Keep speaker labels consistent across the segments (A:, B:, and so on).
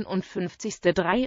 A: 51.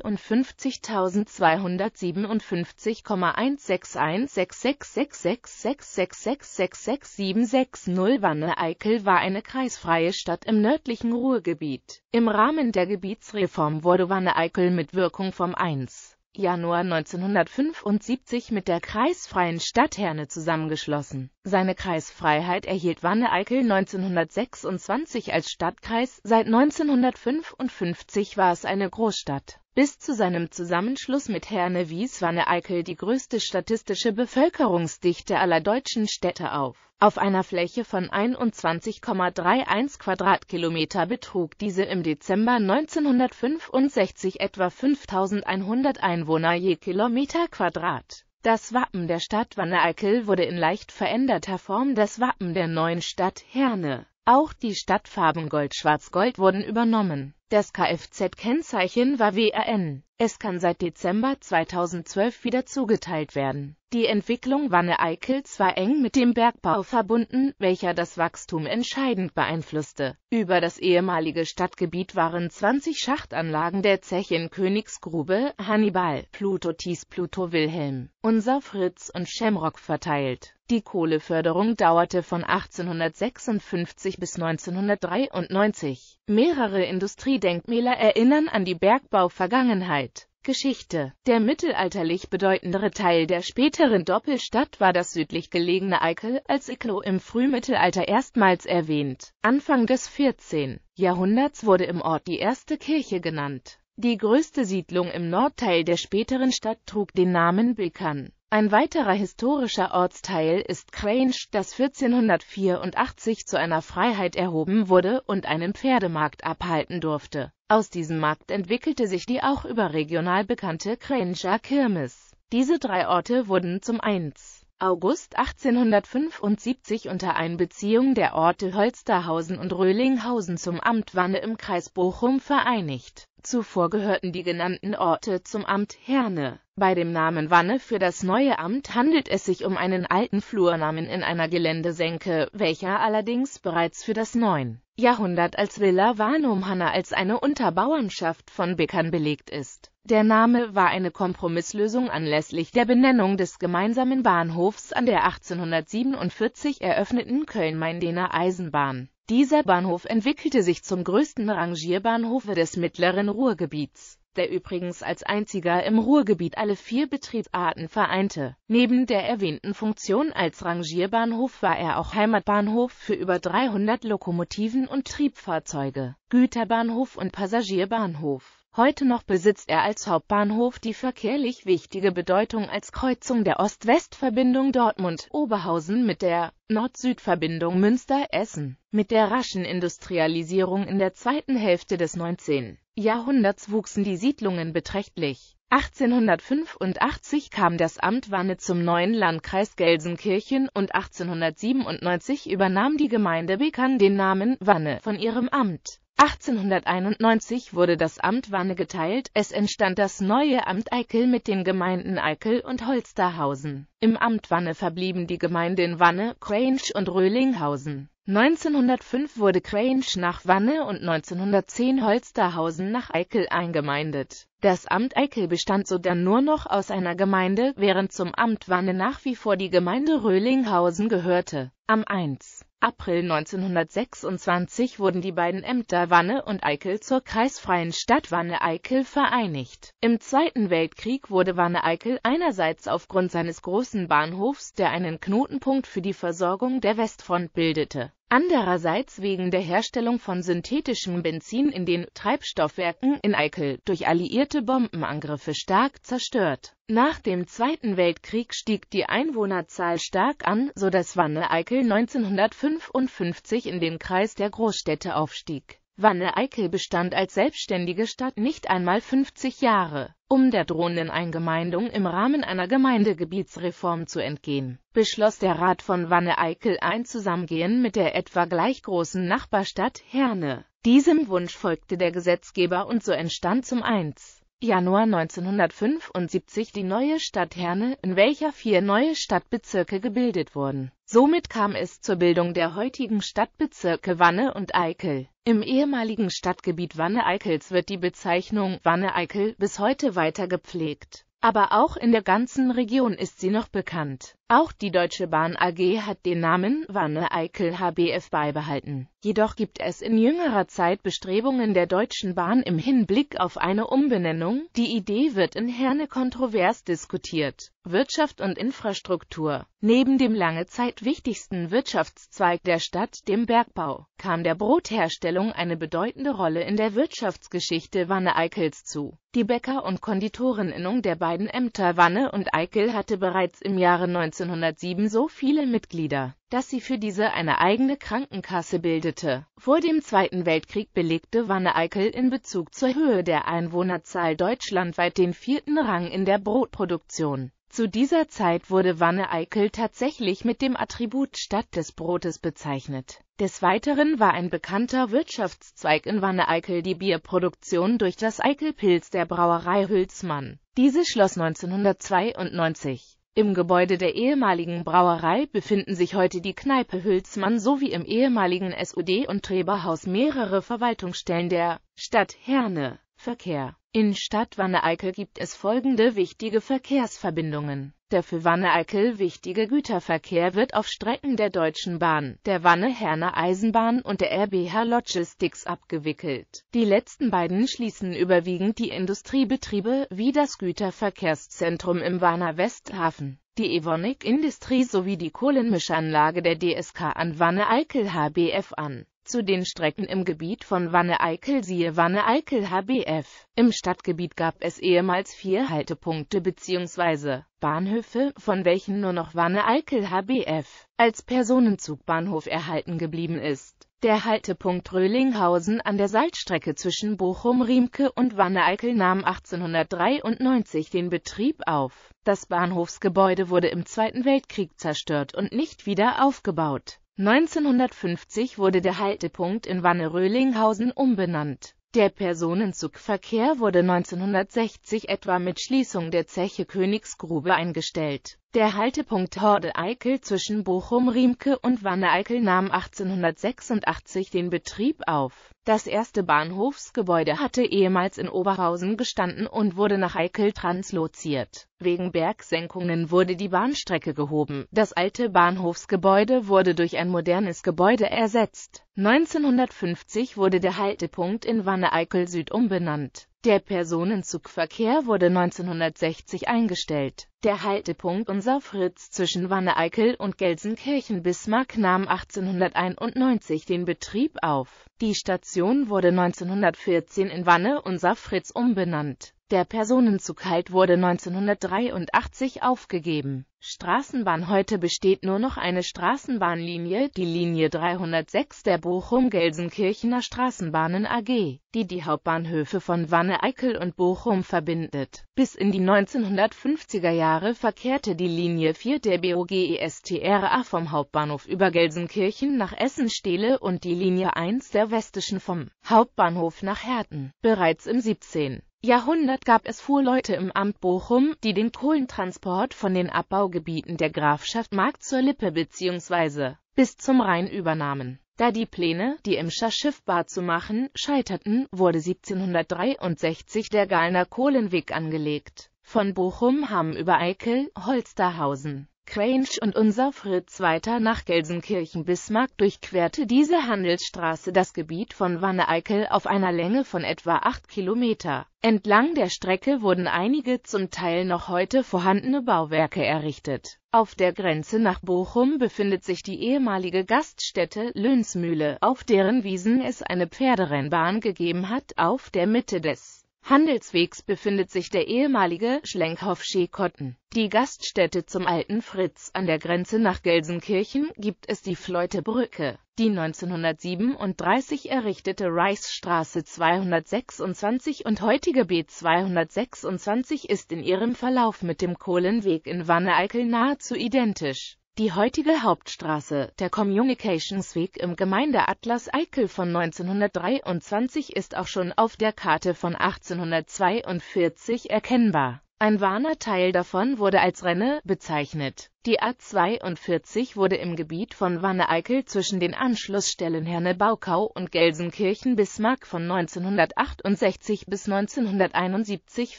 A: 53.257,161666666666760 Wanne-Eickel war eine kreisfreie Stadt im nördlichen Ruhrgebiet. Im Rahmen der Gebietsreform wurde Wanne-Eickel mit Wirkung vom 1. Januar 1975 mit der kreisfreien Stadtherne zusammengeschlossen. Seine Kreisfreiheit erhielt Wanne-Eickel 1926 als Stadtkreis, seit 1955 war es eine Großstadt bis zu seinem Zusammenschluss mit Herne wies Wanne-Eickel die größte statistische Bevölkerungsdichte aller deutschen Städte auf. Auf einer Fläche von 21,31 Quadratkilometer betrug diese im Dezember 1965 etwa 5100 Einwohner je Kilometer Quadrat. Das Wappen der Stadt Wanne-Eickel wurde in leicht veränderter Form das Wappen der neuen Stadt Herne. Auch die Stadtfarben Gold-Schwarz-Gold wurden übernommen. Das Kfz-Kennzeichen war WRN. Es kann seit Dezember 2012 wieder zugeteilt werden. Die Entwicklung Wanne-Eickels war eng mit dem Bergbau verbunden, welcher das Wachstum entscheidend beeinflusste. Über das ehemalige Stadtgebiet waren 20 Schachtanlagen der Zechen Königsgrube, Hannibal, Pluto Thies, Pluto Wilhelm, Unser Fritz und Shamrock verteilt. Die Kohleförderung dauerte von 1856 bis 1993. Mehrere Industriedenkmäler erinnern an die Bergbau-Vergangenheit. Geschichte. Der mittelalterlich bedeutendere Teil der späteren Doppelstadt war das südlich gelegene Eickel, als Icklow im Frühmittelalter erstmals erwähnt. Anfang des 14. Jahrhunderts wurde im Ort die erste Kirche genannt. Die größte Siedlung im Nordteil der späteren Stadt trug den Namen Bekan. Ein weiterer historischer Ortsteil ist Crange, das 1484 zu einer Freiheit erhoben wurde und einen Pferdemarkt abhalten durfte. Aus diesem Markt entwickelte sich die auch überregional bekannte Krenscher Kirmes. Diese drei Orte wurden zum 1. August 1875 unter Einbeziehung der Orte Holsterhausen und Rölinghausen zum Amt Wanne im Kreis Bochum vereinigt Zuvor gehörten die genannten Orte zum Amt Herne. Bei dem Namen Wanne für das neue Amt handelt es sich um einen alten Flurnamen in einer Geländesenke, welcher allerdings bereits für das 9. Jahrhundert als Villa Warnumhanna als eine Unterbauernschaft von Bickern belegt ist. Der Name war eine Kompromisslösung anlässlich der Benennung des gemeinsamen Bahnhofs an der 1847 eröffneten Köln-Maindener Eisenbahn dieser Bahnhof entwickelte sich zum größten Rangierbahnhof des mittleren Ruhrgebiets, der übrigens als einziger im Ruhrgebiet alle vier Betriebsarten vereinte. Neben der erwähnten Funktion als Rangierbahnhof war er auch Heimatbahnhof für über 300 Lokomotiven und Triebfahrzeuge, Güterbahnhof und Passagierbahnhof Heute noch besitzt er als Hauptbahnhof die verkehrlich wichtige Bedeutung als Kreuzung der Ost-West-Verbindung Dortmund-Oberhausen mit der Nord-Süd-Verbindung Münster-Essen. Mit der raschen Industrialisierung in der zweiten Hälfte des 19. Jahrhunderts wuchsen die Siedlungen beträchtlich. 1885 kam das Amt Wanne zum neuen Landkreis Gelsenkirchen und 1897 übernahm die Gemeinde Bekern den Namen Wanne von ihrem Amt. 1891 wurde das Amt Wanne geteilt, es entstand das neue Amt Eickel mit den Gemeinden Eickel und Holsterhausen. Im Amt Wanne verblieben die Gemeinden Wanne, Grange und Röhlinghausen. 1905 wurde Grange nach Wanne und 1910 Holsterhausen nach Eickel eingemeindet. Das Amt Eickel bestand so dann nur noch aus einer Gemeinde, während zum Amt Wanne nach wie vor die Gemeinde Röhlinghausen gehörte. Am 1. April 1926 wurden die beiden Ämter Wanne und Eickel zur kreisfreien Stadt Wanne-Eickel vereinigt. Im Zweiten Weltkrieg wurde Wanne-Eickel einerseits aufgrund seines großen Bahnhofs, der einen Knotenpunkt für die Versorgung der Westfront bildete andererseits wegen der Herstellung von synthetischem Benzin in den Treibstoffwerken in Eickel durch alliierte Bombenangriffe stark zerstört. Nach dem Zweiten Weltkrieg stieg die Einwohnerzahl stark an, so dass Wanne-Eickel 1955 in den Kreis der Großstädte aufstieg. Wanne-Eickel bestand als selbstständige Stadt nicht einmal 50 Jahre. Um der drohenden Eingemeindung im Rahmen einer Gemeindegebietsreform zu entgehen, beschloss der Rat von Wanne-Eickel ein Zusammengehen mit der etwa gleich großen Nachbarstadt Herne. Diesem Wunsch folgte der Gesetzgeber und so entstand zum 1. Januar 1975 die neue Stadt Herne, in welcher vier neue Stadtbezirke gebildet wurden. Somit kam es zur Bildung der heutigen Stadtbezirke Wanne und Eickel. Im ehemaligen Stadtgebiet Wanne-Eickels wird die Bezeichnung Wanne-Eickel bis heute weiter gepflegt aber auch in der ganzen Region ist sie noch bekannt. Auch die Deutsche Bahn AG hat den Namen Wanne-Eickel HBF beibehalten. Jedoch gibt es in jüngerer Zeit Bestrebungen der Deutschen Bahn im Hinblick auf eine Umbenennung, die Idee wird in Herne kontrovers diskutiert Wirtschaft und Infrastruktur. Neben dem lange Zeit wichtigsten Wirtschaftszweig der Stadt, dem Bergbau, kam der Brotherstellung eine bedeutende Rolle in der Wirtschaftsgeschichte Wanne-Eickels zu. Die Bäcker- und Konditoreninnung der beiden Ämter Wanne und Eickel hatte bereits im Jahre 1907 so viele Mitglieder, dass sie für diese eine eigene Krankenkasse bildete. Vor dem Zweiten Weltkrieg belegte Wanne-Eickel in Bezug zur Höhe der Einwohnerzahl deutschlandweit den vierten Rang in der Brotproduktion. Zu dieser Zeit wurde Wanne-Eickel tatsächlich mit dem Attribut Stadt des Brotes bezeichnet. Des Weiteren war ein bekannter Wirtschaftszweig in Wanne-Eickel die Bierproduktion durch das Eickelpilz der Brauerei Hülsmann. Diese schloss 1992. Im Gebäude der ehemaligen Brauerei befinden sich heute die Kneipe Hülsmann sowie im ehemaligen SUD- und Treberhaus mehrere Verwaltungsstellen der Stadt Herne. Verkehr. In Stadt Wanne-Eickel gibt es folgende wichtige Verkehrsverbindungen. Der für Wanne-Eickel wichtige Güterverkehr wird auf Strecken der Deutschen Bahn, der Wanne-Herner Eisenbahn und der RBH Logistics abgewickelt. Die letzten beiden schließen überwiegend die Industriebetriebe wie das Güterverkehrszentrum im Warner Westhafen die Evonik Industrie sowie die Kohlenmischanlage der DSK an Wanne-Eickel HBF an. Zu den Strecken im Gebiet von Wanne-Eickel siehe Wanne-Eickel HBF. Im Stadtgebiet gab es ehemals vier Haltepunkte bzw. Bahnhöfe, von welchen nur noch Wanne-Eickel HBF als Personenzugbahnhof erhalten geblieben ist. Der Haltepunkt Röhlinghausen an der Salzstrecke zwischen Bochum-Riemke und Wanne-Eickel nahm 1893 den Betrieb auf. Das Bahnhofsgebäude wurde im Zweiten Weltkrieg zerstört und nicht wieder aufgebaut. 1950 wurde der Haltepunkt in Wanne-Rölinghausen umbenannt. Der Personenzugverkehr wurde 1960 etwa mit Schließung der Zeche Königsgrube eingestellt der Haltepunkt Horde Eickel zwischen Bochum-Riemke und Wanne-Eickel nahm 1886 den Betrieb auf. Das erste Bahnhofsgebäude hatte ehemals in Oberhausen gestanden und wurde nach Eickel transloziert. Wegen Bergsenkungen wurde die Bahnstrecke gehoben. Das alte Bahnhofsgebäude wurde durch ein modernes Gebäude ersetzt. 1950 wurde der Haltepunkt in Wanne-Eickel Süd umbenannt. Der Personenzugverkehr wurde 1960 eingestellt. Der Haltepunkt Unser Fritz zwischen Wanne-Eickel und Gelsenkirchen-Bismarck nahm 1891 den Betrieb auf die Station wurde 1914 in Wanne unser Fritz umbenannt. Der Personenzug Halt wurde 1983 aufgegeben. Straßenbahn Heute besteht nur noch eine Straßenbahnlinie, die Linie 306 der Bochum-Gelsenkirchener Straßenbahnen AG, die die Hauptbahnhöfe von Wanne-Eickel und Bochum verbindet. Bis in die 1950er Jahre verkehrte die Linie 4 der BOGESTRA vom Hauptbahnhof über Gelsenkirchen nach Essen-Stehle und die Linie 1 der Westischen vom Hauptbahnhof nach Herten. Bereits im 17. Jahrhundert gab es Fuhrleute im Amt Bochum, die den Kohlentransport von den Abbaugebieten der Grafschaft Mark zur Lippe bzw. bis zum Rhein übernahmen. Da die Pläne, die Imscher schiffbar zu machen, scheiterten, wurde 1763 der Gallner Kohlenweg angelegt. Von Bochum haben über Eickel, Holsterhausen, Cranch und unser Fritz weiter nach Gelsenkirchen. Bismarck durchquerte diese Handelsstraße das Gebiet von Wanne-Eickel auf einer Länge von etwa 8 Kilometer. Entlang der Strecke wurden einige zum Teil noch heute vorhandene Bauwerke errichtet. Auf der Grenze nach Bochum befindet sich die ehemalige Gaststätte Lönsmühle, auf deren Wiesen es eine Pferderennbahn gegeben hat, auf der Mitte des Handelswegs befindet sich der ehemalige Schlenkhoff-Schekotten. Die Gaststätte zum Alten Fritz an der Grenze nach Gelsenkirchen gibt es die Fleutebrücke. Die 1937 errichtete Reichsstraße 226 und heutige B 226 ist in ihrem Verlauf mit dem Kohlenweg in Wanne-Eickel nahezu identisch die heutige Hauptstraße, der Communicationsweg im Gemeindeatlas Eickel von 1923 ist auch schon auf der Karte von 1842 erkennbar. Ein Warner Teil davon wurde als Renne bezeichnet die A42 wurde im Gebiet von Wanne-Eickel zwischen den Anschlussstellen Herne-Baukau und Gelsenkirchen-Bismarck von 1968 bis 1971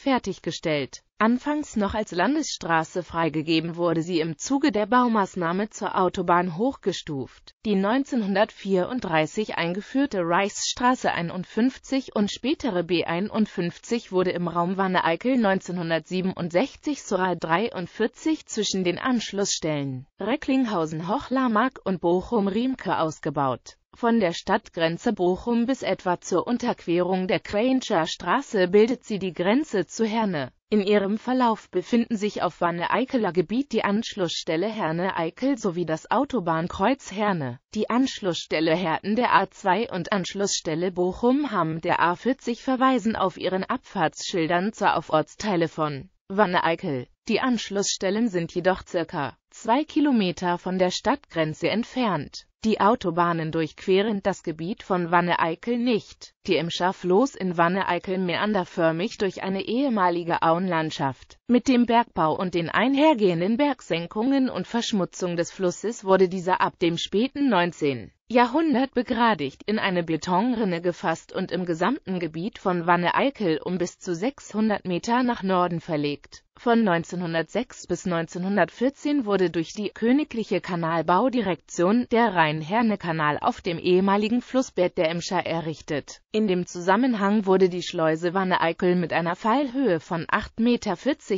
A: fertiggestellt. Anfangs noch als Landesstraße freigegeben wurde sie im Zuge der Baumaßnahme zur Autobahn hochgestuft. Die 1934 eingeführte Reichsstraße 51 und spätere B51 wurde im Raum Wanne-Eickel 1967 zur A43 zwischen den Anschlussstellen Anschlussstellen Recklinghausen, Hochlamark und Bochum-Riemke ausgebaut. Von der Stadtgrenze Bochum bis etwa zur Unterquerung der Krainscher Straße bildet sie die Grenze zu Herne. In ihrem Verlauf befinden sich auf wanne eickeler Gebiet die Anschlussstelle Herne-Eickel sowie das Autobahnkreuz Herne, die Anschlussstelle Herten der A2 und Anschlussstelle bochum haben der A40 verweisen auf ihren Abfahrtsschildern zur auf Ortsteile von Wanne-Eickel. Die Anschlussstellen sind jedoch circa zwei Kilometer von der Stadtgrenze entfernt. Die Autobahnen durchqueren das Gebiet von Wanne-Eickel nicht. Die Emscher floß in Wanne-Eickel meanderförmig durch eine ehemalige Auenlandschaft. Mit dem Bergbau und den einhergehenden Bergsenkungen und Verschmutzung des Flusses wurde dieser ab dem späten 19. Jahrhundert begradigt, in eine Betonrinne gefasst und im gesamten Gebiet von Wanne-Eickel um bis zu 600 Meter nach Norden verlegt. Von 1906 bis 1914 wurde durch die Königliche Kanalbaudirektion der Rhein-Herne-Kanal auf dem ehemaligen Flussbett der Emscher errichtet. In dem Zusammenhang wurde die Schleuse Wanne-Eickel mit einer Fallhöhe von 8,40 Meter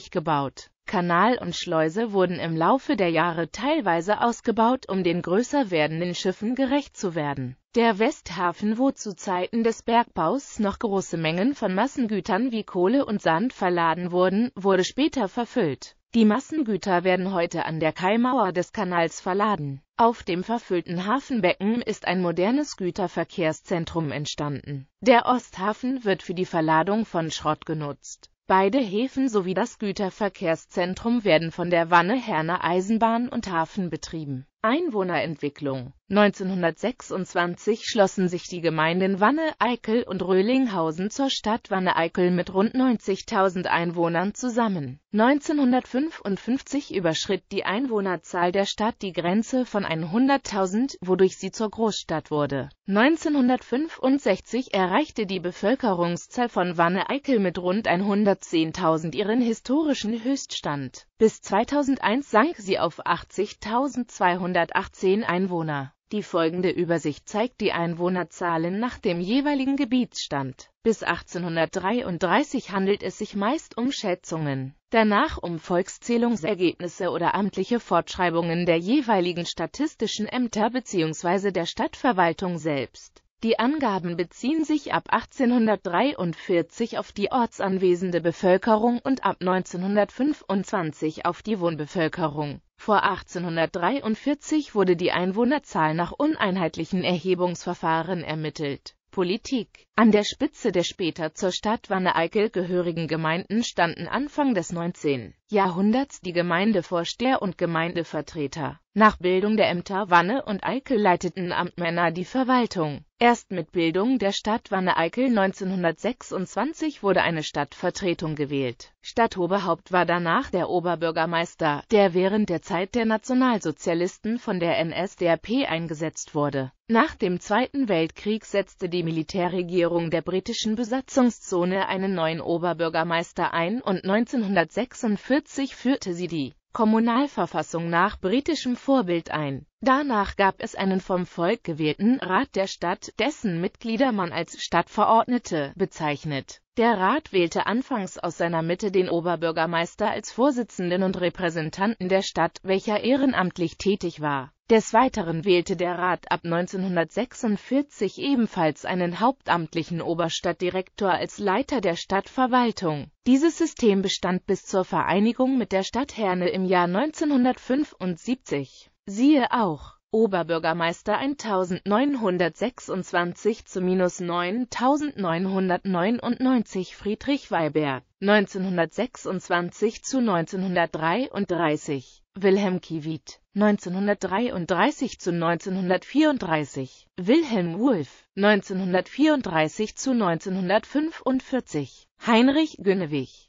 A: gebaut Kanal und Schleuse wurden im Laufe der Jahre teilweise ausgebaut, um den größer werdenden Schiffen gerecht zu werden. Der Westhafen, wo zu Zeiten des Bergbaus noch große Mengen von Massengütern wie Kohle und Sand verladen wurden, wurde später verfüllt. Die Massengüter werden heute an der Kaimauer des Kanals verladen. Auf dem verfüllten Hafenbecken ist ein modernes Güterverkehrszentrum entstanden. Der Osthafen wird für die Verladung von Schrott genutzt. Beide Häfen sowie das Güterverkehrszentrum werden von der Wanne-Herne Eisenbahn und Hafen betrieben Einwohnerentwicklung 1926 schlossen sich die Gemeinden Wanne, Eickel und Röhlinghausen zur Stadt Wanne-Eickel mit rund 90.000 Einwohnern zusammen. 1955 überschritt die Einwohnerzahl der Stadt die Grenze von 100.000, wodurch sie zur Großstadt wurde. 1965 erreichte die Bevölkerungszahl von Wanne-Eickel mit rund 110.000 ihren historischen Höchststand bis 2001 sank sie auf 80.218 Einwohner. Die folgende Übersicht zeigt die Einwohnerzahlen nach dem jeweiligen Gebietsstand. Bis 1833 handelt es sich meist um Schätzungen, danach um Volkszählungsergebnisse oder amtliche Fortschreibungen der jeweiligen statistischen Ämter bzw. der Stadtverwaltung selbst. Die Angaben beziehen sich ab 1843 auf die ortsanwesende Bevölkerung und ab 1925 auf die Wohnbevölkerung. Vor 1843 wurde die Einwohnerzahl nach uneinheitlichen Erhebungsverfahren ermittelt. Politik An der Spitze der später zur Stadt Wanne-Eickel gehörigen Gemeinden standen Anfang des 19. Jahrhunderts die Gemeindevorsteher und Gemeindevertreter. Nach Bildung der Ämter Wanne und Eickel leiteten Amtmänner die Verwaltung. Erst mit Bildung der Stadt Wanne-Eickel 1926 wurde eine Stadtvertretung gewählt. Stadtoberhaupt war danach der Oberbürgermeister, der während der Zeit der Nationalsozialisten von der NSDAP eingesetzt wurde. Nach dem Zweiten Weltkrieg setzte die Militärregierung der britischen Besatzungszone einen neuen Oberbürgermeister ein und 1946 1940 führte sie die Kommunalverfassung nach britischem Vorbild ein. Danach gab es einen vom Volk gewählten Rat der Stadt, dessen Mitglieder man als Stadtverordnete bezeichnet der Rat wählte anfangs aus seiner Mitte den Oberbürgermeister als Vorsitzenden und Repräsentanten der Stadt, welcher ehrenamtlich tätig war. Des Weiteren wählte der Rat ab 1946 ebenfalls einen hauptamtlichen Oberstadtdirektor als Leiter der Stadtverwaltung. Dieses System bestand bis zur Vereinigung mit der Stadt Herne im Jahr 1975. Siehe auch Oberbürgermeister 1926 zu minus 9999 Friedrich Weiber, 1926 zu 1933 Wilhelm Kiewit 1933 zu 1934 Wilhelm Wolf, 1934 zu 1945 Heinrich Günnewig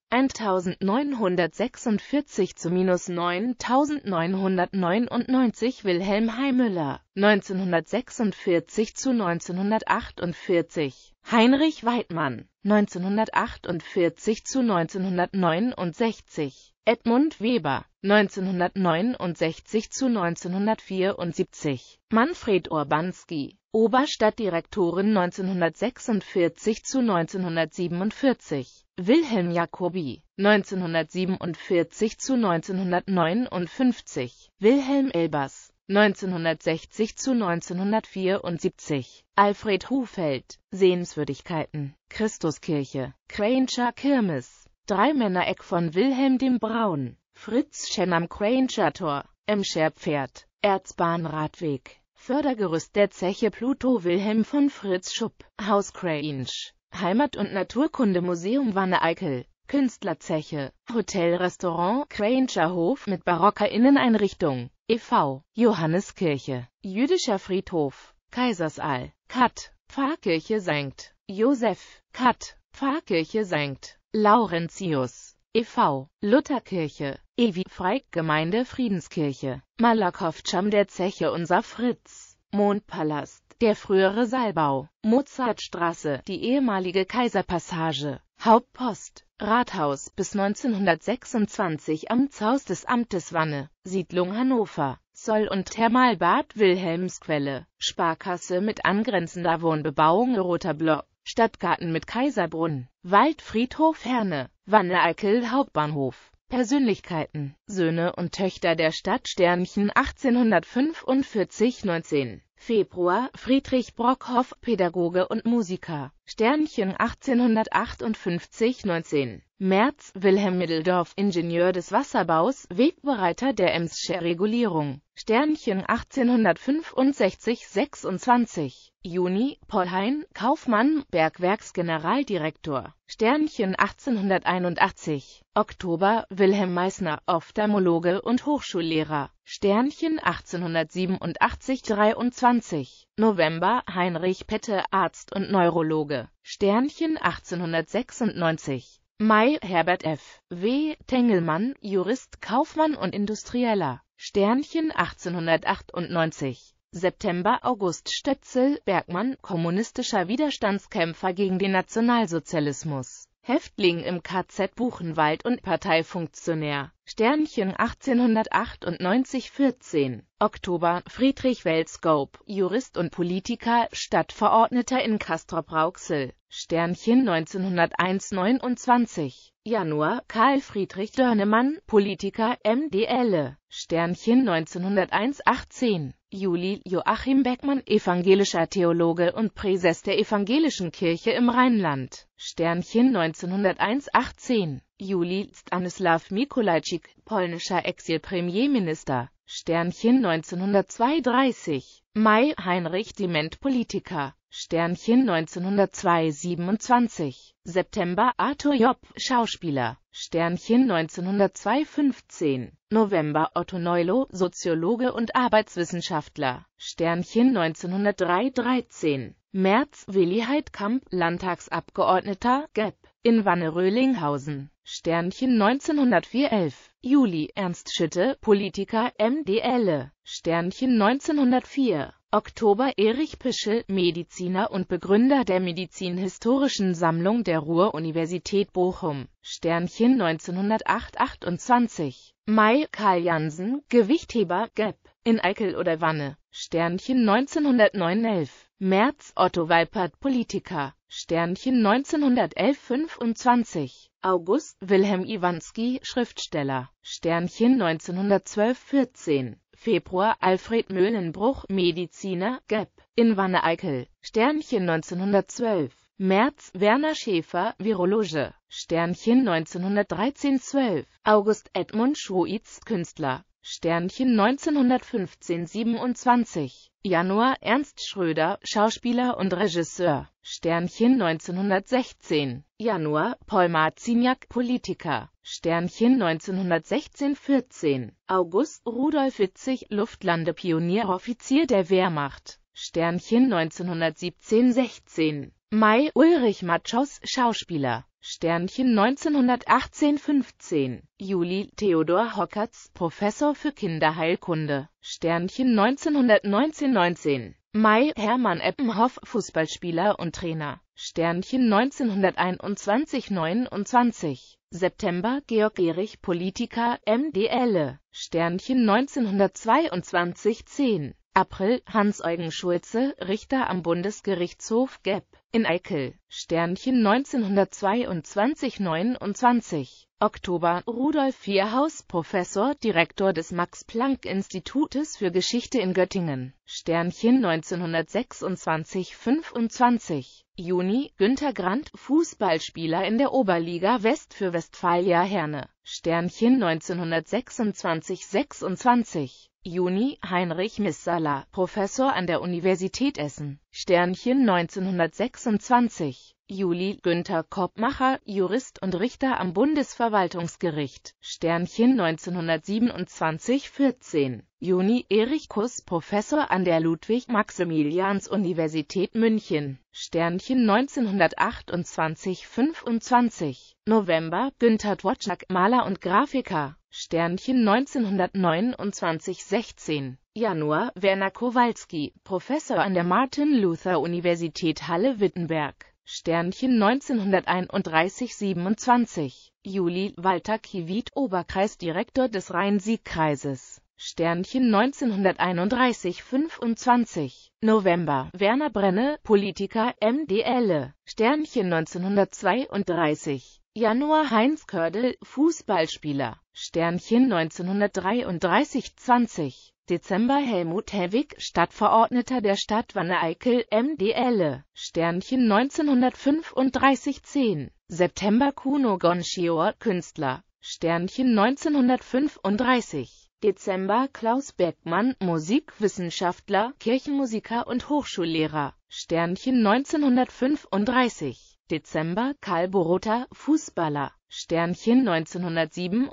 A: 1946 zu minus 9999 Wilhelm Heimüller, 1946 zu 1948 Heinrich Weidmann, 1948 zu 1969 Edmund Weber, 1969 zu 1974 Manfred Orbanski, Oberstadtdirektorin 1946 zu 1947 Wilhelm Jacobi, 1947 zu 1959, Wilhelm Elbers, 1960 zu 1974, Alfred Hufeld, Sehenswürdigkeiten, Christuskirche, Cranger Kirmes, Eck von Wilhelm dem Braun, Fritz Schen am Cranger Tor, Emscher Pferd, Erzbahnradweg, Fördergerüst der Zeche Pluto Wilhelm von Fritz Schupp, Haus Crange, Heimat- und Naturkundemuseum Wanne-Eickel, Künstlerzeche, Hotelrestaurant Cranger Hof mit barocker Inneneinrichtung, e.V., Johanneskirche, Jüdischer Friedhof, Kaisersaal, Kat, Pfarrkirche St. Josef, Kat, Pfarrkirche St. Laurentius, e.V., Lutherkirche, Ewi Freik Gemeinde Friedenskirche, Malakow Cham der Zeche Unser Fritz, Mondpalast, der frühere Saalbau, Mozartstraße, die ehemalige Kaiserpassage, Hauptpost, Rathaus bis 1926 Amtshaus des Amtes Wanne, Siedlung Hannover, Soll- und Thermalbad Wilhelmsquelle, Sparkasse mit angrenzender Wohnbebauung Roter Block, Stadtgarten mit Kaiserbrunnen, Waldfriedhof Herne, Wanne-Eickel Hauptbahnhof. Persönlichkeiten, Söhne und Töchter der Stadt Sternchen 1845-19 Februar Friedrich Brockhoff, Pädagoge und Musiker, Sternchen 1858-19 März, Wilhelm Middeldorf, Ingenieur des Wasserbaus, Wegbereiter der Emscher Regulierung. Sternchen 1865-26. Juni, Paul Hein, Kaufmann, Bergwerksgeneraldirektor. Sternchen 1881. Oktober, Wilhelm Meissner, Ophthalmologe und Hochschullehrer. Sternchen 1887-23. November, Heinrich Pette, Arzt und Neurologe. Sternchen 1896. Mai Herbert F. W. Tengelmann, Jurist, Kaufmann und Industrieller. Sternchen 1898. September August Stötzel, Bergmann, kommunistischer Widerstandskämpfer gegen den Nationalsozialismus. Häftling im KZ Buchenwald und Parteifunktionär. Sternchen 1898-14. Oktober Friedrich Welskope, Jurist und Politiker, Stadtverordneter in Castrop-Rauxel. Sternchen 1901-29. Januar Karl Friedrich Dörnemann, Politiker, MDL. Sternchen 1901-18. Juli Joachim Beckmann, evangelischer Theologe und Präses der evangelischen Kirche im Rheinland. Sternchen 1901 18. Juli Stanislaw Mikulajczyk, polnischer Exil-Premierminister. Sternchen 1932. Mai Heinrich Dement Politiker. Sternchen 1902 27 September Arthur Job Schauspieler Sternchen 1902 15 November Otto Neulow Soziologe und Arbeitswissenschaftler Sternchen 1903 13 März Willi Heidkamp Landtagsabgeordneter GEP in wanne röhlinghausen Sternchen 1904 11 Juli Ernst Schütte, Politiker, MDL, Sternchen 1904, Oktober Erich Pischel, Mediziner und Begründer der Medizinhistorischen Sammlung der Ruhr-Universität Bochum, Sternchen 1908-28, Mai Karl Jansen, Gewichtheber, Gep, in Eickel oder Wanne, Sternchen 1909-11. März Otto Weipert Politiker. Sternchen 1911-25. August Wilhelm Iwanski Schriftsteller. Sternchen 1912-14. Februar Alfred Möhlenbruch Mediziner. Geb. In Wanne Eickel. Sternchen 1912. März Werner Schäfer Virologe. Sternchen 1913-12. August Edmund Schruitz Künstler. Sternchen 1915 27 Januar Ernst Schröder, Schauspieler und Regisseur. Sternchen 1916 Januar Paul Marciniak, Politiker. Sternchen 1916 14 August Rudolf Witzig, Luftlandepionier-Offizier der Wehrmacht. Sternchen 1917 16 Mai Ulrich Matschos, Schauspieler. Sternchen 1918-15, Juli Theodor Hockertz, Professor für Kinderheilkunde, Sternchen 1919-19, Mai Hermann Eppenhoff, Fußballspieler und Trainer, Sternchen 1921-29, September Georg Erich, Politiker, MDL, Sternchen 1922-10, April Hans-Eugen Schulze, Richter am Bundesgerichtshof Gep in Eickel, Sternchen 1922-29, Oktober Rudolf Vierhaus, Professor, Direktor des Max-Planck-Institutes für Geschichte in Göttingen, Sternchen 1926-25, Juni Günter Grant, Fußballspieler in der Oberliga West für Westfalia Herne, Sternchen 1926-26 Juni, Heinrich Missala, Professor an der Universität Essen. Sternchen 1926 Juli Günther Koppmacher, Jurist und Richter am Bundesverwaltungsgericht, Sternchen 1927 14. Juni Erich Kuss, Professor an der Ludwig-Maximilians-Universität München, Sternchen 1928-25, November Günther Dwoczak, Maler und Grafiker, Sternchen 1929-16, Januar Werner Kowalski, Professor an der Martin-Luther-Universität Halle-Wittenberg, Sternchen 1931 27 Juli Walter Kiewit Oberkreisdirektor des Rhein-Sieg-Kreises Sternchen 1931 25 November Werner Brenne Politiker MDL Sternchen 1932 Januar Heinz Kördel Fußballspieler Sternchen 1933 20 Dezember Helmut Hewig, Stadtverordneter der Stadt Wanne-Eickel, MDL, Sternchen 1935 10. September Kuno Gonschior, Künstler, Sternchen 1935. Dezember Klaus Beckmann, Musikwissenschaftler, Kirchenmusiker und Hochschullehrer, Sternchen 1935. Dezember Karl Borota, Fußballer, Sternchen 1937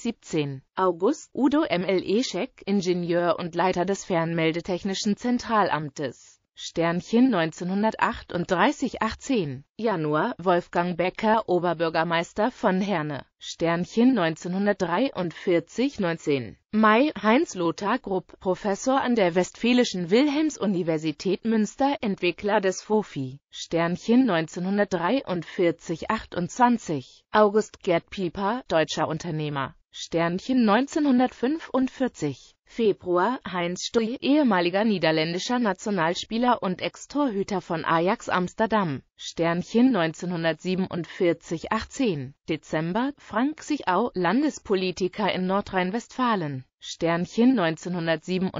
A: 17. August Udo M. L. Eschek, Ingenieur und Leiter des Fernmeldetechnischen Zentralamtes Sternchen 1938 18 Januar Wolfgang Becker Oberbürgermeister von Herne Sternchen 1943 19 Mai Heinz Lothar Grupp Professor an der Westfälischen Wilhelms-Universität Münster Entwickler des FOFI Sternchen 1943 28 August Gerd Pieper deutscher Unternehmer Sternchen 1945 Februar Heinz Stuy, ehemaliger niederländischer Nationalspieler und Ex-Torhüter von Ajax Amsterdam. Sternchen 1947 18 Dezember Frank Sichau, Landespolitiker in Nordrhein-Westfalen Sternchen 1947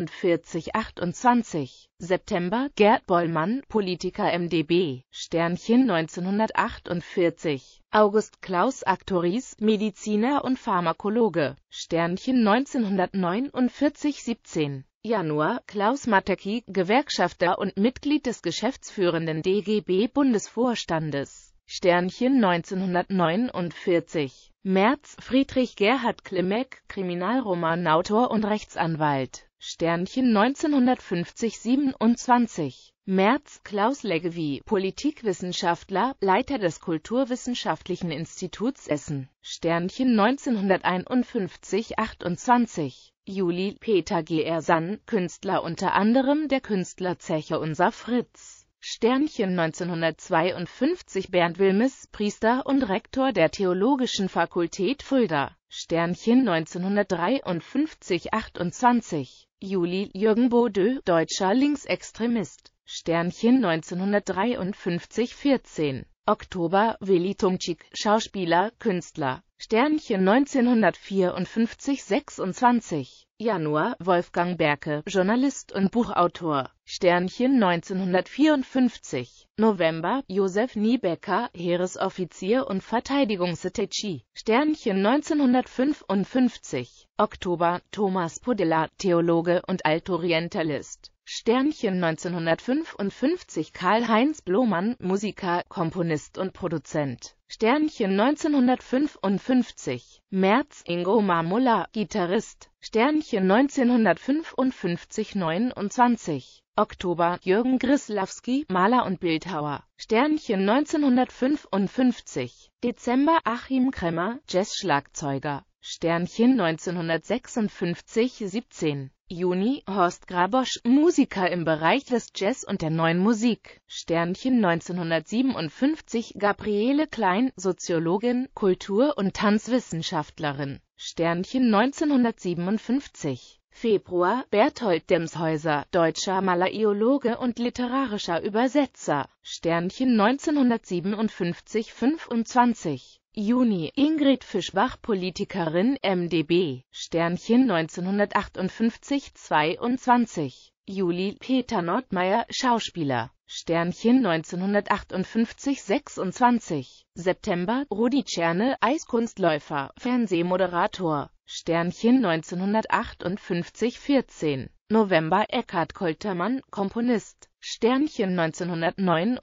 A: 28 September Gerd Bollmann, Politiker MdB Sternchen 1948 August Klaus Aktoris, Mediziner und Pharmakologe Sternchen 1949 17 Januar Klaus Mattecki, Gewerkschafter und Mitglied des geschäftsführenden DGB-Bundesvorstandes Sternchen 1949. März Friedrich Gerhard Klimek, Kriminalromanautor und Rechtsanwalt. Sternchen 1950 27. März Klaus Leggevi, Politikwissenschaftler, Leiter des Kulturwissenschaftlichen Instituts Essen. Sternchen 1951 28. Juli Peter G. R. Sann, Künstler unter anderem der Künstlerzeche Unser Fritz. Sternchen 1952 Bernd Wilmes, Priester und Rektor der Theologischen Fakultät Fulda. Sternchen 1953 28 Juli Jürgen Bode, deutscher Linksextremist. Sternchen 1953 14 Oktober, Willi Tomczyk, Schauspieler, Künstler, Sternchen 1954 26, Januar, Wolfgang Berke, Journalist und Buchautor, Sternchen 1954, November, Josef Niebecker, Heeresoffizier und Verteidigungssetechi, Sternchen 1955, Oktober, Thomas Podella, Theologe und Altorientalist, Sternchen 1955 Karl-Heinz Blomann, Musiker, Komponist und Produzent. Sternchen 1955 März Ingo Marmulla, Gitarrist. Sternchen 1955 29 Oktober Jürgen Grislawski, Maler und Bildhauer. Sternchen 1955 Dezember Achim Kremmer, Jazzschlagzeuger. Sternchen 1956 17 Juni Horst Grabosch, Musiker im Bereich des Jazz und der neuen Musik. Sternchen 1957 Gabriele Klein, Soziologin, Kultur- und Tanzwissenschaftlerin. Sternchen 1957 Februar Berthold Demshäuser, deutscher Malaiologe und literarischer Übersetzer. Sternchen 1957 25 Juni, Ingrid Fischbach, Politikerin, MdB, Sternchen 1958 22, Juli, Peter Nordmeier, Schauspieler, Sternchen 1958 26, September, Rudi Tscherne, Eiskunstläufer, Fernsehmoderator, Sternchen 1958 14, November, Eckhard Koltermann, Komponist, Sternchen 1959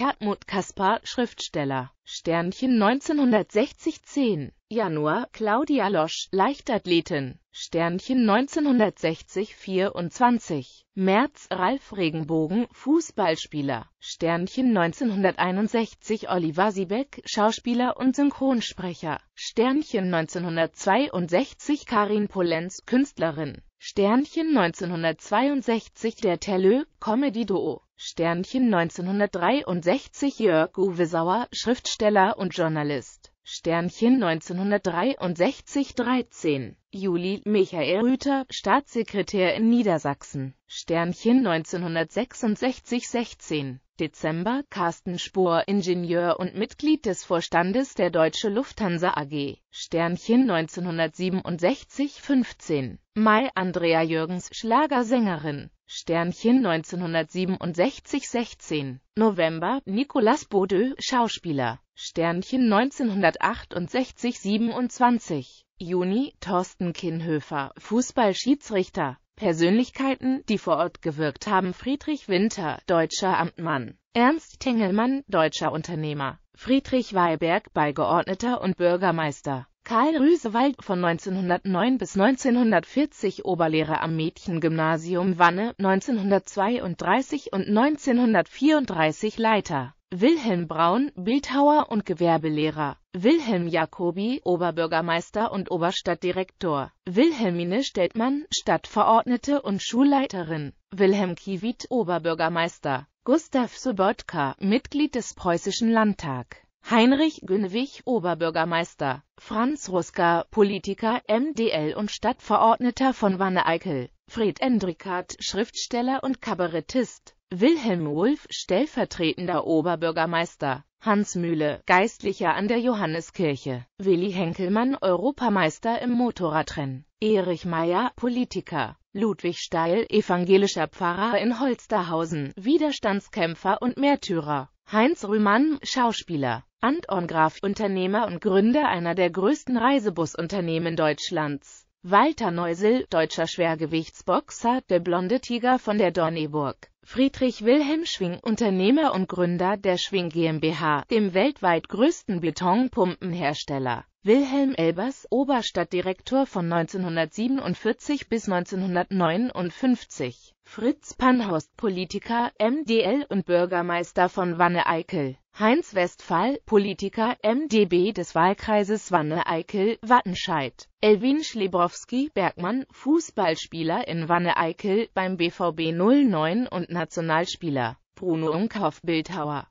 A: Hartmut Kaspar, Schriftsteller. Sternchen 1960 10. Januar Claudia Losch, Leichtathletin. Sternchen 1960 24. März Ralf Regenbogen, Fußballspieler. Sternchen 1961 Oliver Siebeck, Schauspieler und Synchronsprecher. Sternchen 1962 Karin Polenz, Künstlerin. Sternchen 1962 der Tellö, Comedy Duo. Sternchen 1963 Jörg Uwe Sauer, Schriftsteller und Journalist. Sternchen 1963 13. Juli Michael Rüther, Staatssekretär in Niedersachsen. Sternchen 1966 16. Dezember Carsten Spohr, Ingenieur und Mitglied des Vorstandes der Deutsche Lufthansa AG, Sternchen 1967 15. Mai Andrea Jürgens, Schlagersängerin, Sternchen 1967 16. November Nicolas Bode, Schauspieler, Sternchen 1968 27. Juni Thorsten Kinhöfer, Fußballschiedsrichter, Persönlichkeiten, die vor Ort gewirkt haben Friedrich Winter, deutscher Amtmann, Ernst Tengelmann, deutscher Unternehmer, Friedrich Weiberg, Beigeordneter und Bürgermeister, Karl Rüsewald von 1909 bis 1940 Oberlehrer am Mädchengymnasium Wanne, 1932 und 1934 Leiter Wilhelm Braun, Bildhauer und Gewerbelehrer, Wilhelm Jacobi, Oberbürgermeister und Oberstadtdirektor, Wilhelmine Steltmann, Stadtverordnete und Schulleiterin, Wilhelm Kiewit, Oberbürgermeister, Gustav Sobotka, Mitglied des Preußischen Landtag. Heinrich Günewig, Oberbürgermeister, Franz Ruska, Politiker, MDL und Stadtverordneter von Wanne-Eickel, Fred Endrickart, Schriftsteller und Kabarettist, Wilhelm Wulff, stellvertretender Oberbürgermeister, Hans Mühle, Geistlicher an der Johanneskirche, Willi Henkelmann, Europameister im Motorradrennen, Erich Meyer, Politiker, Ludwig Steil, evangelischer Pfarrer in Holsterhausen, Widerstandskämpfer und Märtyrer, Heinz Rühmann, Schauspieler, Anton Graf, Unternehmer und Gründer einer der größten Reisebusunternehmen Deutschlands, Walter Neusel, deutscher Schwergewichtsboxer, der blonde Tiger von der Dorneburg. Friedrich Wilhelm Schwing, Unternehmer und Gründer der Schwing GmbH, dem weltweit größten Betonpumpenhersteller. Wilhelm Elbers, Oberstadtdirektor von 1947 bis 1959. Fritz Panhorst, Politiker, MdL und Bürgermeister von Wanne-Eickel Heinz Westphal, Politiker, MdB des Wahlkreises Wanne-Eickel, Wattenscheid. Elwin Schlebrowski, Bergmann, Fußballspieler in Wanne-Eickel beim BVB 09 und Nationalspieler. Bruno Umkauf Bildhauer